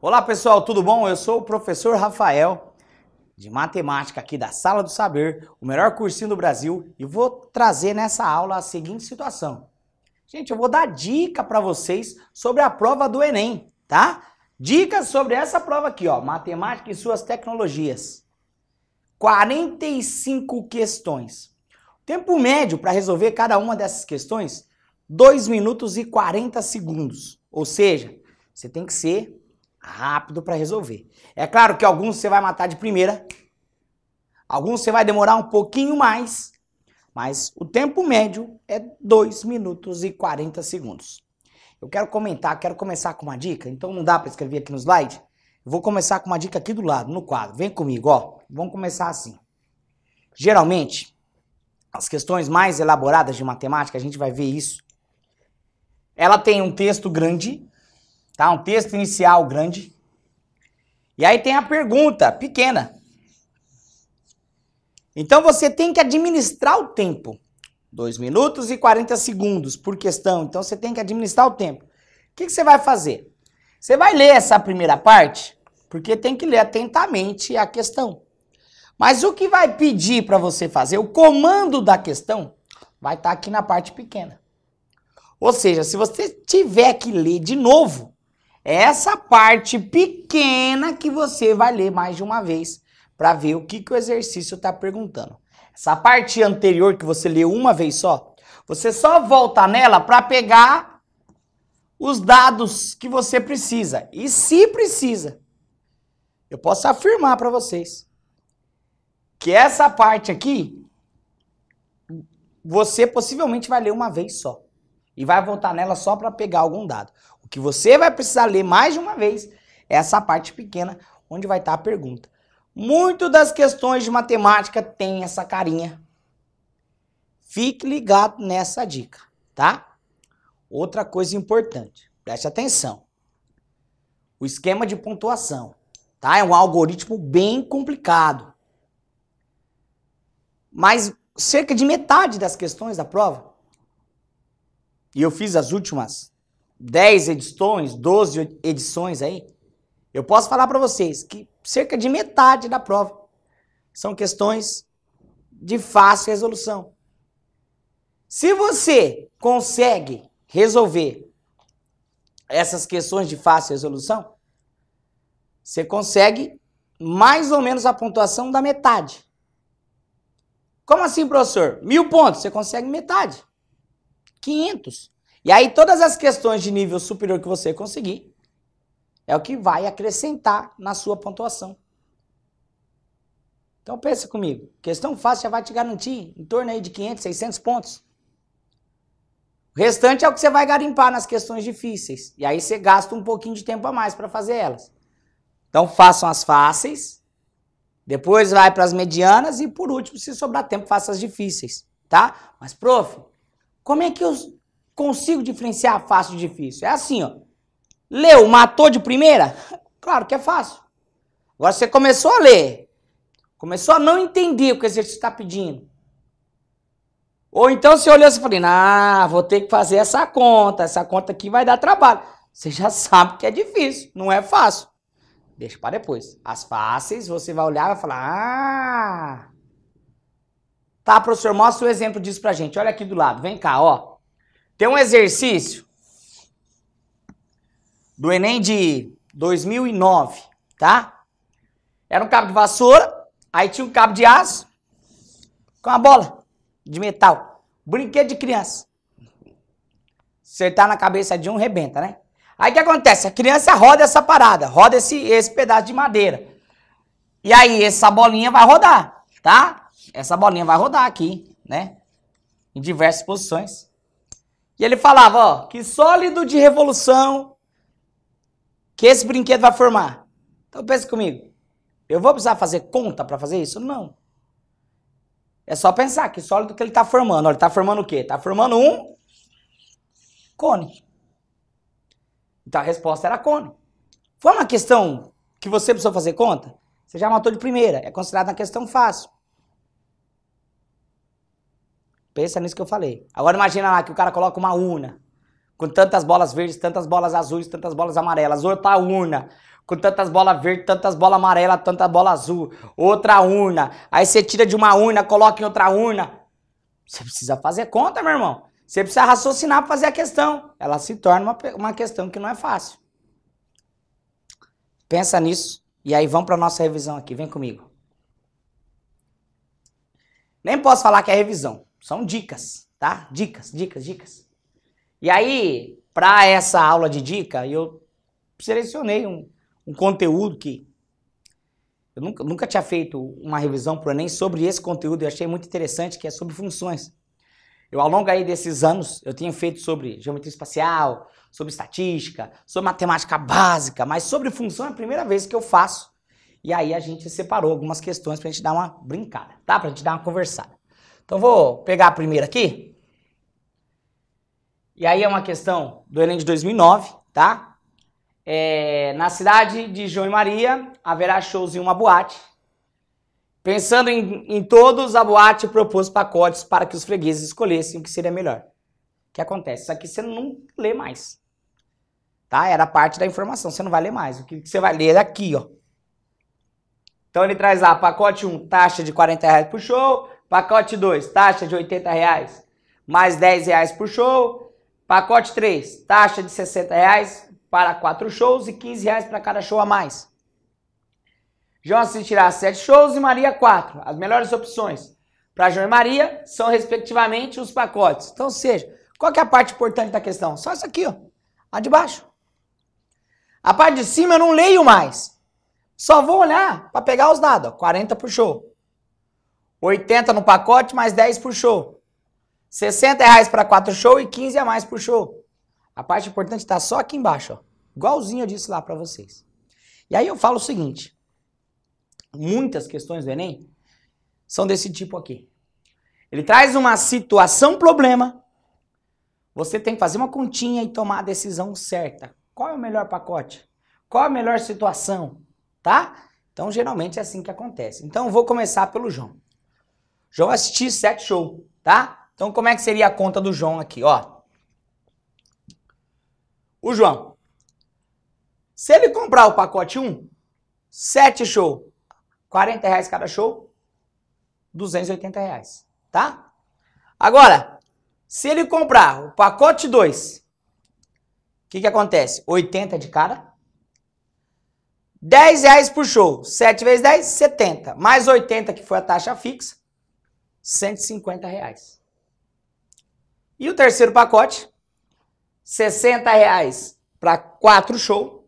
Olá pessoal, tudo bom? Eu sou o professor Rafael de matemática aqui da Sala do Saber, o melhor cursinho do Brasil, e vou trazer nessa aula a seguinte situação. Gente, eu vou dar dica para vocês sobre a prova do Enem, tá? Dicas sobre essa prova aqui, ó, matemática e suas tecnologias. 45 questões. O tempo médio para resolver cada uma dessas questões, 2 minutos e 40 segundos. Ou seja, você tem que ser rápido para resolver. É claro que alguns você vai matar de primeira, alguns você vai demorar um pouquinho mais, mas o tempo médio é 2 minutos e 40 segundos. Eu quero comentar, quero começar com uma dica, então não dá para escrever aqui no slide. vou começar com uma dica aqui do lado, no quadro. Vem comigo, ó. Vamos começar assim. Geralmente, as questões mais elaboradas de matemática, a gente vai ver isso. Ela tem um texto grande, tá? Um texto inicial grande. E aí tem a pergunta pequena. Então você tem que administrar o tempo. 2 minutos e 40 segundos por questão. Então você tem que administrar o tempo. O que, que você vai fazer? Você vai ler essa primeira parte, porque tem que ler atentamente a questão. Mas o que vai pedir para você fazer, o comando da questão, vai estar tá aqui na parte pequena. Ou seja, se você tiver que ler de novo, é essa parte pequena que você vai ler mais de uma vez para ver o que, que o exercício está perguntando. Essa parte anterior que você leu uma vez só, você só volta nela para pegar os dados que você precisa. E se precisa, eu posso afirmar para vocês que essa parte aqui, você possivelmente vai ler uma vez só. E vai voltar nela só para pegar algum dado. O que você vai precisar ler mais de uma vez é essa parte pequena, onde vai estar tá a pergunta. Muito das questões de matemática tem essa carinha. Fique ligado nessa dica, tá? Outra coisa importante, preste atenção. O esquema de pontuação, tá? É um algoritmo bem complicado mas cerca de metade das questões da prova. E eu fiz as últimas 10 edições, 12 edições aí. Eu posso falar para vocês que cerca de metade da prova são questões de fácil resolução. Se você consegue resolver essas questões de fácil resolução, você consegue mais ou menos a pontuação da metade. Como assim, professor? Mil pontos, você consegue metade. 500. E aí todas as questões de nível superior que você conseguir é o que vai acrescentar na sua pontuação. Então pensa comigo, questão fácil já vai te garantir em torno aí de 500, 600 pontos. O restante é o que você vai garimpar nas questões difíceis. E aí você gasta um pouquinho de tempo a mais para fazer elas. Então façam as fáceis depois vai para as medianas e por último, se sobrar tempo, faça as difíceis, tá? Mas prof, como é que eu consigo diferenciar fácil e difícil? É assim, ó. Leu, matou de primeira? Claro que é fácil. Agora você começou a ler, começou a não entender o que o exercício está pedindo. Ou então você olhou e falou, ah, vou ter que fazer essa conta, essa conta aqui vai dar trabalho. Você já sabe que é difícil, não é fácil. Deixa para depois. As fáceis, você vai olhar e vai falar: Ah! Tá, professor, mostra o um exemplo disso pra gente. Olha aqui do lado, vem cá, ó. Tem um exercício do Enem de 2009, tá? Era um cabo de vassoura, aí tinha um cabo de aço com uma bola de metal. Brinquedo de criança. Acertar na cabeça de um, rebenta, né? Aí o que acontece? A criança roda essa parada, roda esse, esse pedaço de madeira. E aí essa bolinha vai rodar, tá? Essa bolinha vai rodar aqui, né? Em diversas posições. E ele falava, ó, que sólido de revolução que esse brinquedo vai formar. Então pensa comigo, eu vou precisar fazer conta para fazer isso? Não. É só pensar que sólido que ele está formando. ele está formando o quê? Está formando um cone. Então a resposta era cone. Foi uma questão que você precisou fazer conta? Você já matou de primeira, é considerada uma questão fácil. Pensa nisso que eu falei. Agora imagina lá que o cara coloca uma urna com tantas bolas verdes, tantas bolas azuis, tantas bolas amarelas, outra urna com tantas bolas verdes, tantas bolas amarelas, tantas bolas azul, outra urna. Aí você tira de uma urna, coloca em outra urna. Você precisa fazer conta, meu irmão. Você precisa raciocinar para fazer a questão. Ela se torna uma, uma questão que não é fácil. Pensa nisso e aí vamos para nossa revisão aqui. Vem comigo. Nem posso falar que é revisão. São dicas, tá? Dicas, dicas, dicas. E aí, para essa aula de dica, eu selecionei um, um conteúdo que eu nunca, nunca tinha feito uma revisão para nem sobre esse conteúdo. Eu achei muito interessante, que é sobre funções. Eu, ao longo aí desses anos, eu tenho feito sobre geometria espacial, sobre estatística, sobre matemática básica, mas sobre função é a primeira vez que eu faço. E aí a gente separou algumas questões para a gente dar uma brincada, tá? Para a gente dar uma conversada. Então vou pegar a primeira aqui. E aí é uma questão do Enem de 2009, tá? É, na cidade de João e Maria haverá shows em uma boate Pensando em, em todos, a boate propôs pacotes para que os fregueses escolhessem o que seria melhor. O que acontece? Isso aqui você não lê mais. Tá? Era parte da informação, você não vai ler mais. O que você vai ler é aqui, ó. Então ele traz lá, pacote 1, taxa de 40 reais por show. Pacote 2, taxa de 80 reais, mais 10 reais por show. Pacote 3, taxa de 60 reais para 4 shows e 15 reais para cada show a mais. João se tirar 7 shows e Maria 4. As melhores opções para João e Maria são, respectivamente, os pacotes. Então, seja, qual que é a parte importante da questão? Só isso aqui, ó. A de baixo. A parte de cima eu não leio mais. Só vou olhar para pegar os dados. Ó. 40 por show. 80 no pacote, mais 10 por show. 60 reais para 4 show e 15 a mais por show. A parte importante está só aqui embaixo, ó. Igualzinho eu disse lá para vocês. E aí eu falo o seguinte muitas questões do Enem são desse tipo aqui. Ele traz uma situação problema. Você tem que fazer uma continha e tomar a decisão certa. Qual é o melhor pacote? Qual é a melhor situação? Tá? Então, geralmente é assim que acontece. Então, vou começar pelo João. João assistiu sete show, tá? Então, como é que seria a conta do João aqui, ó? O João. Se ele comprar o pacote 1, 7 show, 40 reais cada show, 280 reais, tá? Agora, se ele comprar o pacote 2, o que, que acontece? 80 de cara, 10 reais por show, 7 vezes 10, 70, mais 80 que foi a taxa fixa, 150 reais. E o terceiro pacote, 60 reais para 4 shows,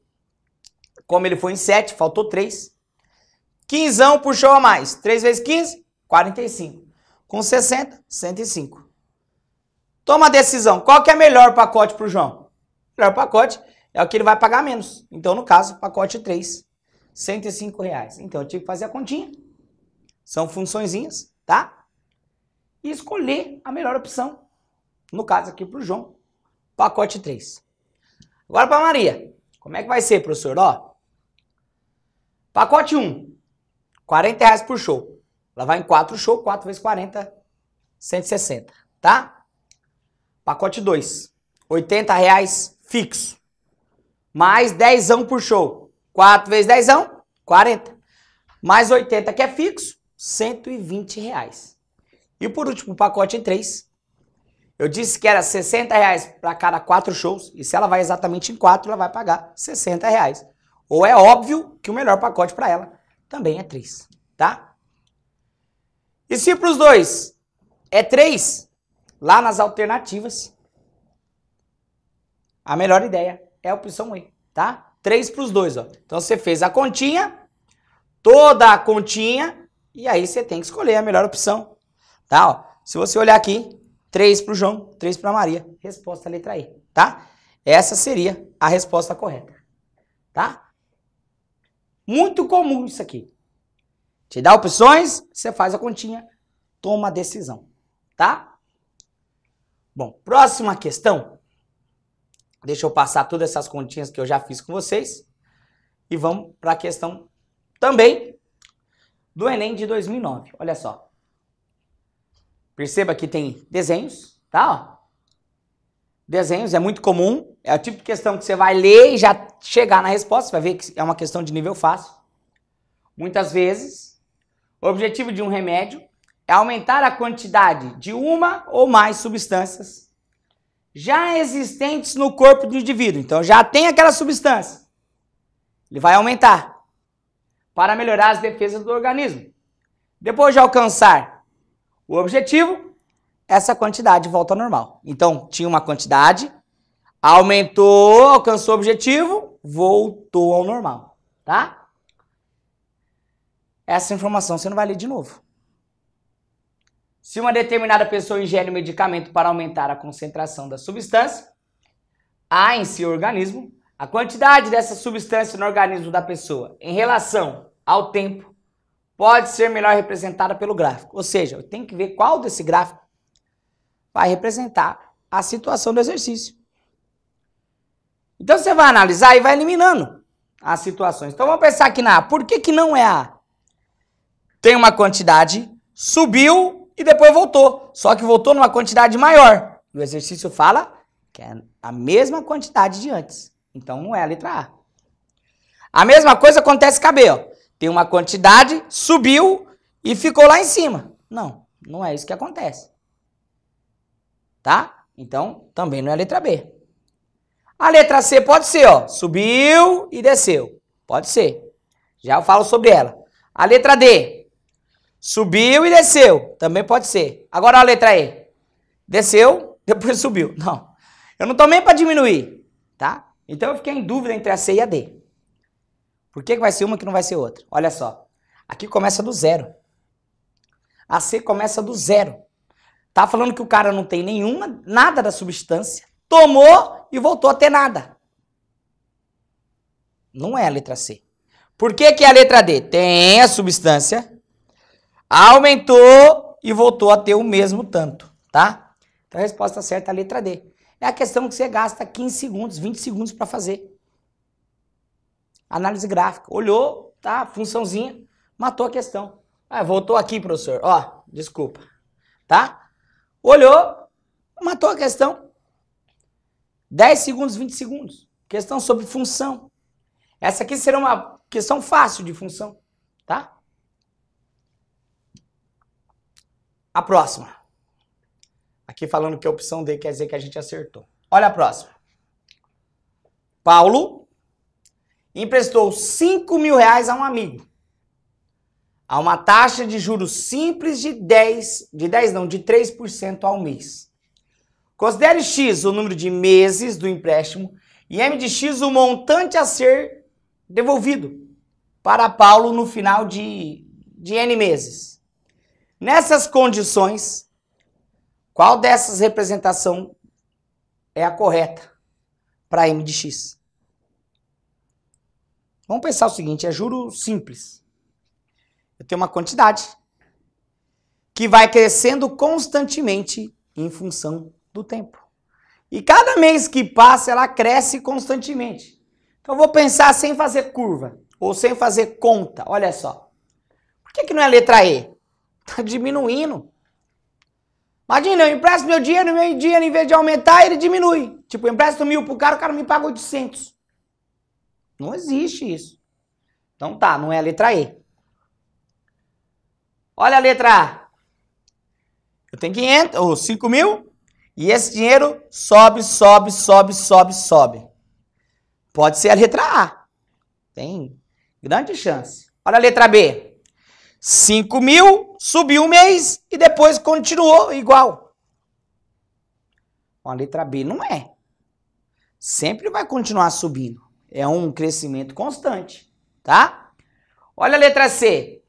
como ele foi em 7, faltou 3, 15 puxou a mais. 3 vezes 15, 45. Com 60, 105. Toma a decisão. Qual que é o melhor pacote para o João? O melhor pacote é o que ele vai pagar menos. Então, no caso, pacote 3, 105 reais. Então, eu tive que fazer a continha. São funçõezinhas, tá? E escolher a melhor opção. No caso aqui para o João, pacote 3. Agora para a Maria. Como é que vai ser, professor? Ó, pacote 1, 40 reais por show. Ela vai em 4 shows, 4 vezes 40, 160, tá? Pacote 2, 80 reais fixo. Mais 10 por show. 4 vezes 10, 40. Mais 80 que é fixo, 120 reais. E por último, o pacote em 3. Eu disse que era 60 reais para cada 4 shows. E se ela vai exatamente em 4, ela vai pagar 60 reais. Ou é óbvio que o melhor pacote para ela também é 3, tá? E se para os dois é 3, lá nas alternativas, a melhor ideia é a opção E, tá? 3 para os dois, ó. Então você fez a continha, toda a continha, e aí você tem que escolher a melhor opção, tá? Ó, se você olhar aqui, 3 para o João, 3 para a Maria, resposta letra E, tá? Essa seria a resposta correta, tá? Muito comum isso aqui. Te dá opções, você faz a continha, toma a decisão, tá? Bom, próxima questão. Deixa eu passar todas essas continhas que eu já fiz com vocês e vamos para a questão também do Enem de 2009. Olha só. Perceba que tem desenhos, tá? Desenhos é muito comum é o tipo de questão que você vai ler e já chegar na resposta, você vai ver que é uma questão de nível fácil. Muitas vezes, o objetivo de um remédio é aumentar a quantidade de uma ou mais substâncias já existentes no corpo do indivíduo. Então já tem aquela substância. Ele vai aumentar para melhorar as defesas do organismo. Depois de alcançar o objetivo, essa quantidade volta ao normal. Então, tinha uma quantidade, Aumentou, alcançou o objetivo, voltou ao normal, tá? Essa informação você não vai ler de novo. Se uma determinada pessoa ingere um medicamento para aumentar a concentração da substância, há em seu organismo a quantidade dessa substância no organismo da pessoa em relação ao tempo pode ser melhor representada pelo gráfico. Ou seja, eu tenho que ver qual desse gráfico vai representar a situação do exercício. Então você vai analisar e vai eliminando as situações. Então vamos pensar aqui na A. Por que, que não é A? Tem uma quantidade, subiu e depois voltou. Só que voltou numa quantidade maior. o exercício fala que é a mesma quantidade de antes. Então não é a letra A. A mesma coisa acontece com a B, ó. Tem uma quantidade, subiu e ficou lá em cima. Não, não é isso que acontece. Tá? Então, também não é a letra B. A letra C pode ser, ó, subiu e desceu. Pode ser. Já eu falo sobre ela. A letra D, subiu e desceu. Também pode ser. Agora a letra E, desceu, depois subiu. Não, eu não tomei para diminuir, tá? Então eu fiquei em dúvida entre a C e a D. Por que, que vai ser uma que não vai ser outra? Olha só, aqui começa do zero. A C começa do zero. Tá falando que o cara não tem nenhuma, nada da substância. Tomou e voltou a ter nada. Não é a letra C. Por que, que é a letra D? Tem a substância, aumentou e voltou a ter o mesmo tanto, tá? Então a resposta certa é a letra D. É a questão que você gasta 15 segundos, 20 segundos para fazer. Análise gráfica. Olhou, tá? Funçãozinha, matou a questão. Ah, voltou aqui, professor. Ó, desculpa. Tá? Olhou, matou a questão, 10 segundos, 20 segundos. Questão sobre função. Essa aqui será uma questão fácil de função, tá? A próxima. Aqui falando que a opção D quer dizer que a gente acertou. Olha a próxima. Paulo emprestou 5 mil reais a um amigo. A uma taxa de juros simples de 10, de 10 não, de 3% ao mês. Considere X o número de meses do empréstimo e M de X o montante a ser devolvido para Paulo no final de, de N meses. Nessas condições, qual dessas representação é a correta para M de X? Vamos pensar o seguinte, é juro simples. Eu tenho uma quantidade que vai crescendo constantemente em função do tempo. E cada mês que passa, ela cresce constantemente. Então eu vou pensar sem fazer curva ou sem fazer conta. Olha só. Por que, que não é letra E? Está diminuindo. Imagina, eu empresto meu dinheiro, meu dinheiro, em vez de aumentar, ele diminui. Tipo, eu empresto mil pro cara, o cara me paga 800. Não existe isso. Então tá, não é a letra E. Olha a letra A. Eu tenho 500, ou 5 mil, e esse dinheiro sobe, sobe, sobe, sobe, sobe. Pode ser a letra A. Tem grande chance. Olha a letra B. 5 mil, subiu um mês e depois continuou igual. A letra B não é. Sempre vai continuar subindo. É um crescimento constante, tá? Olha a letra C.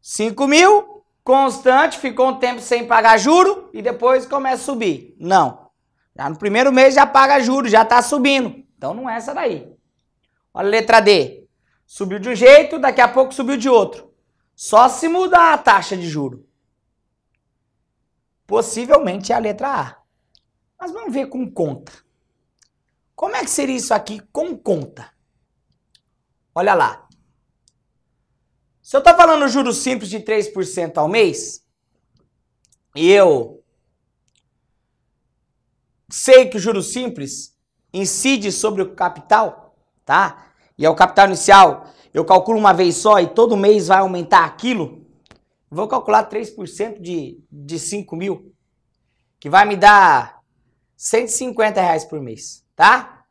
5 mil, constante, ficou um tempo sem pagar juro e depois começa a subir. Não. Já no primeiro mês já paga juro, já está subindo. Então não é essa daí. Olha a letra D. Subiu de um jeito, daqui a pouco subiu de outro. Só se mudar a taxa de juro. Possivelmente é a letra A. Mas vamos ver com conta. Como é que seria isso aqui com conta? Olha lá. Se eu estou falando juros simples de 3% ao mês, e eu sei que o juro simples incide sobre o capital, tá? E é o capital inicial, eu calculo uma vez só e todo mês vai aumentar aquilo, vou calcular 3% de, de 5 mil, que vai me dar 150 reais por mês, tá?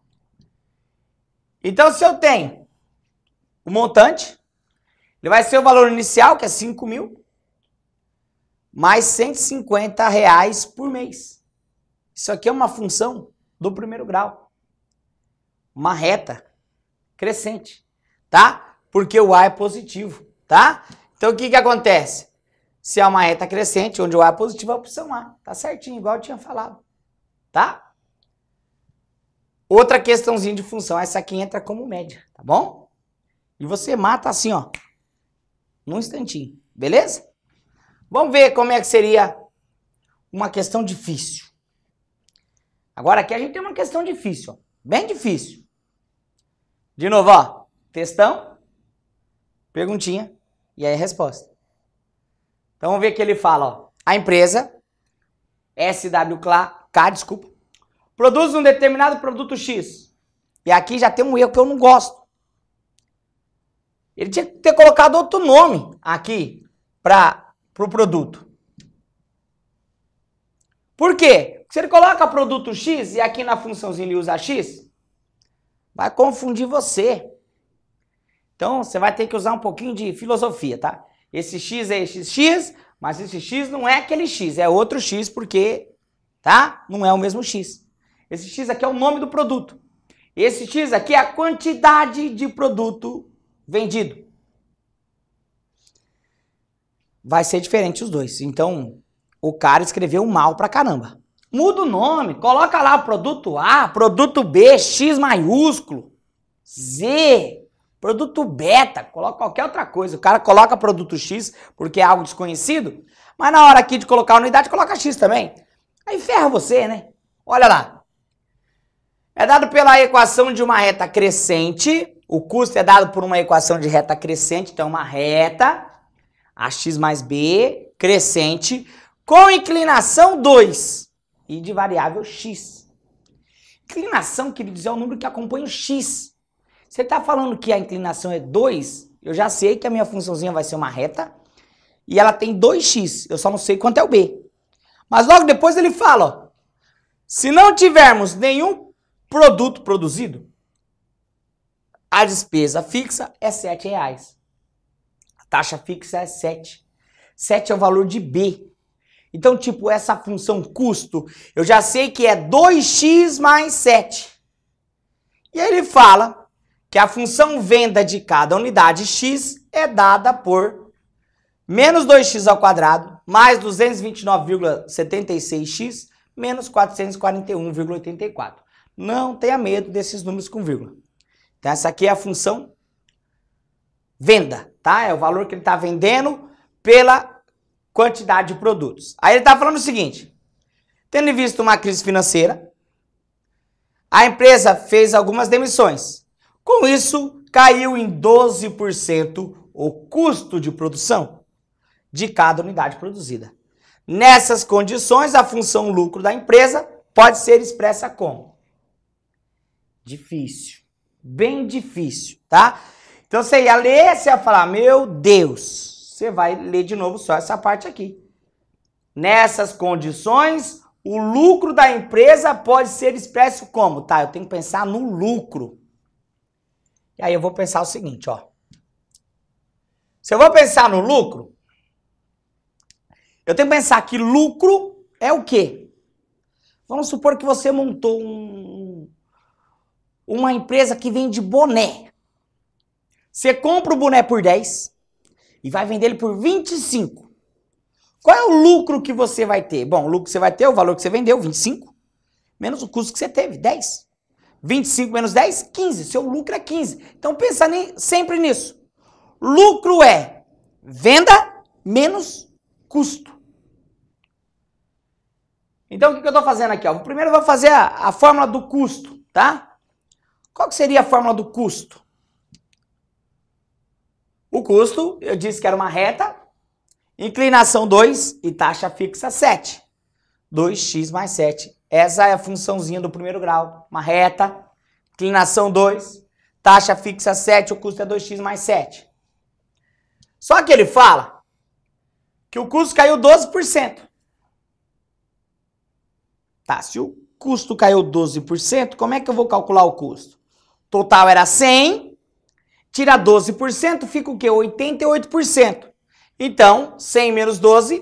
Então, se eu tenho o montante, ele vai ser o valor inicial, que é 5 mil, mais 150 reais por mês. Isso aqui é uma função do primeiro grau. Uma reta crescente, tá? Porque o A é positivo, tá? Então o que, que acontece? Se é uma reta crescente, onde o A é positivo, é a opção A. Tá certinho, igual eu tinha falado, tá? Outra questãozinha de função, essa aqui entra como média, tá bom? E você mata assim, ó num instantinho, beleza? Vamos ver como é que seria uma questão difícil. Agora aqui a gente tem uma questão difícil, ó, bem difícil. De novo, ó, textão, perguntinha e aí a resposta. Então vamos ver o que ele fala, ó. A empresa SWK, desculpa, produz um determinado produto X. E aqui já tem um erro que eu não gosto. Ele tinha que ter colocado outro nome aqui para o pro produto. Por quê? Se ele coloca produto X e aqui na funçãozinha ele usa X, vai confundir você. Então você vai ter que usar um pouquinho de filosofia, tá? Esse X é XX, X, mas esse X não é aquele X, é outro X porque, tá? Não é o mesmo X. Esse X aqui é o nome do produto. Esse X aqui é a quantidade de produto vendido. Vai ser diferente os dois. Então, o cara escreveu mal pra caramba. Muda o nome, coloca lá produto A, produto B, X maiúsculo, Z, produto beta, coloca qualquer outra coisa. O cara coloca produto X porque é algo desconhecido, mas na hora aqui de colocar a unidade, coloca X também. Aí ferra você, né? Olha lá. É dado pela equação de uma reta crescente o custo é dado por uma equação de reta crescente, então uma reta, ax mais b, crescente, com inclinação 2 e de variável x. Inclinação, quer é o número que acompanha o x. Você está falando que a inclinação é 2, eu já sei que a minha funçãozinha vai ser uma reta, e ela tem 2x, eu só não sei quanto é o b. Mas logo depois ele fala, ó, se não tivermos nenhum produto produzido, a despesa fixa é R$ reais. A taxa fixa é 7. 7 é o valor de B. Então, tipo, essa função custo, eu já sei que é 2x mais 7. E aí ele fala que a função venda de cada unidade x é dada por menos 2x ao quadrado mais 229,76x menos 441,84. Não tenha medo desses números com vírgula. Então essa aqui é a função venda, tá? É o valor que ele está vendendo pela quantidade de produtos. Aí ele está falando o seguinte, tendo visto uma crise financeira, a empresa fez algumas demissões. Com isso, caiu em 12% o custo de produção de cada unidade produzida. Nessas condições, a função lucro da empresa pode ser expressa como? Difícil bem difícil, tá? Então você ia ler, você ia falar, meu Deus, você vai ler de novo só essa parte aqui. Nessas condições, o lucro da empresa pode ser expresso como? Tá, eu tenho que pensar no lucro. E aí eu vou pensar o seguinte, ó. Se eu vou pensar no lucro, eu tenho que pensar que lucro é o quê? Vamos supor que você montou um uma empresa que vende boné. Você compra o boné por 10 e vai vender ele por 25. Qual é o lucro que você vai ter? Bom, o lucro que você vai ter é o valor que você vendeu, 25, menos o custo que você teve, 10. 25 menos 10, 15. Seu lucro é 15. Então pensa sempre nisso. Lucro é venda menos custo. Então o que, eu estou fazendo aqui? Ó? Primeiro eu vou fazer a, a fórmula do custo, tá? Qual seria a fórmula do custo? O custo, eu disse que era uma reta, inclinação 2 e taxa fixa 7. 2x mais 7. Essa é a funçãozinha do primeiro grau, uma reta, inclinação 2, taxa fixa 7, o custo é 2x mais 7. Só que ele fala que o custo caiu 12%. Tá, se o custo caiu 12%, como é que eu vou calcular o custo? Total era 100, tira 12%, fica o quê? 88%. Então, 100 menos 12,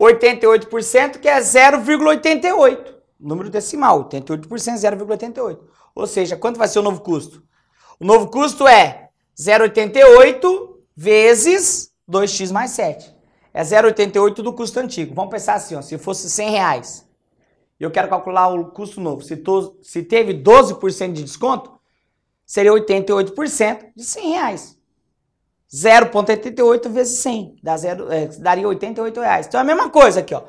88%, que é 0,88. Número decimal, 88%, 0,88. Ou seja, quanto vai ser o novo custo? O novo custo é 0,88 vezes 2x mais 7. É 0,88 do custo antigo. Vamos pensar assim, ó, se fosse 100 reais e eu quero calcular o custo novo, se, to, se teve 12% de desconto, seria 88% de 100 reais. 0,88 vezes 100, dá zero, é, daria 88 reais. Então é a mesma coisa aqui, ó.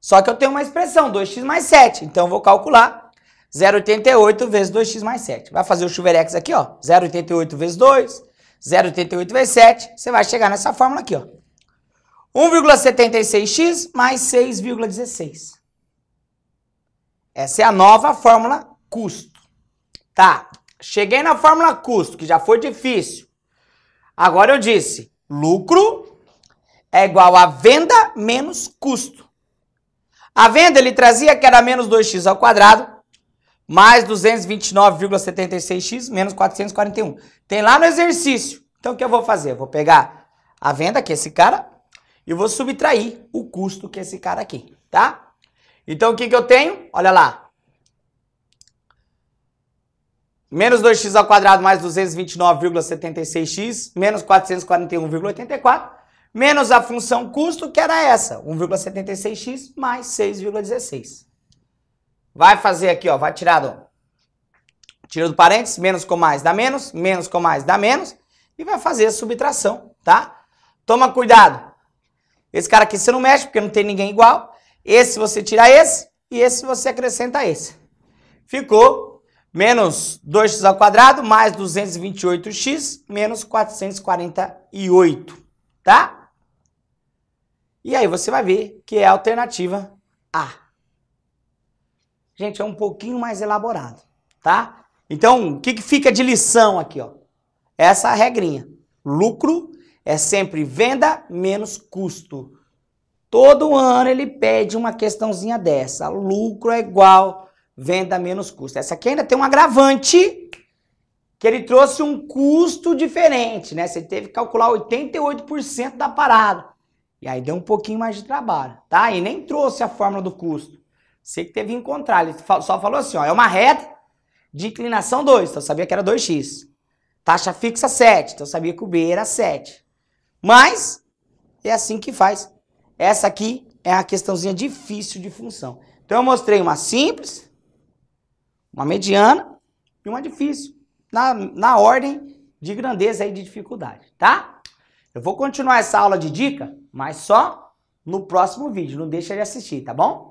Só que eu tenho uma expressão, 2x mais 7. Então eu vou calcular 0,88 vezes 2x mais 7. Vai fazer o chuverex aqui, ó. 0,88 vezes 2, 0,88 vezes 7. Você vai chegar nessa fórmula aqui, ó. 1,76x mais 6,16. Essa é a nova fórmula custo. Tá, cheguei na fórmula custo, que já foi difícil. Agora eu disse, lucro é igual a venda menos custo. A venda ele trazia que era menos 2x ao quadrado, mais 229,76x, menos 441. Tem lá no exercício. Então o que eu vou fazer? Eu vou pegar a venda, que é esse cara, e vou subtrair o custo, que é esse cara aqui, tá? Então o que, que eu tenho? Olha lá. Menos 2x ao quadrado mais 229,76x, menos 441,84, menos a função custo, que era essa, 1,76x mais 6,16. Vai fazer aqui, ó, vai tirar do, tira do parênteses, menos com mais dá menos, menos com mais dá menos, e vai fazer a subtração, tá? Toma cuidado. Esse cara aqui você não mexe, porque não tem ninguém igual. Esse você tira esse e esse você acrescenta esse. Ficou menos 2x ao quadrado mais 228x menos 448, tá? E aí você vai ver que é a alternativa A. Gente, é um pouquinho mais elaborado, tá? Então, o que, que fica de lição aqui, ó? Essa é regrinha. Lucro é sempre venda menos custo. Todo ano ele pede uma questãozinha dessa. Lucro é igual venda menos custo. Essa aqui ainda tem um agravante que ele trouxe um custo diferente, né? Você teve que calcular 88% da parada. E aí deu um pouquinho mais de trabalho, tá? E nem trouxe a fórmula do custo. Você que teve que encontrar. Ele só falou assim, ó, é uma reta de inclinação 2, então eu sabia que era 2x. Taxa fixa 7, então eu sabia que o B era 7. Mas é assim que faz essa aqui é a questãozinha difícil de função. Então eu mostrei uma simples, uma mediana e uma difícil, na, na ordem de grandeza e de dificuldade, tá? Eu vou continuar essa aula de dica, mas só no próximo vídeo, não deixa de assistir, tá bom?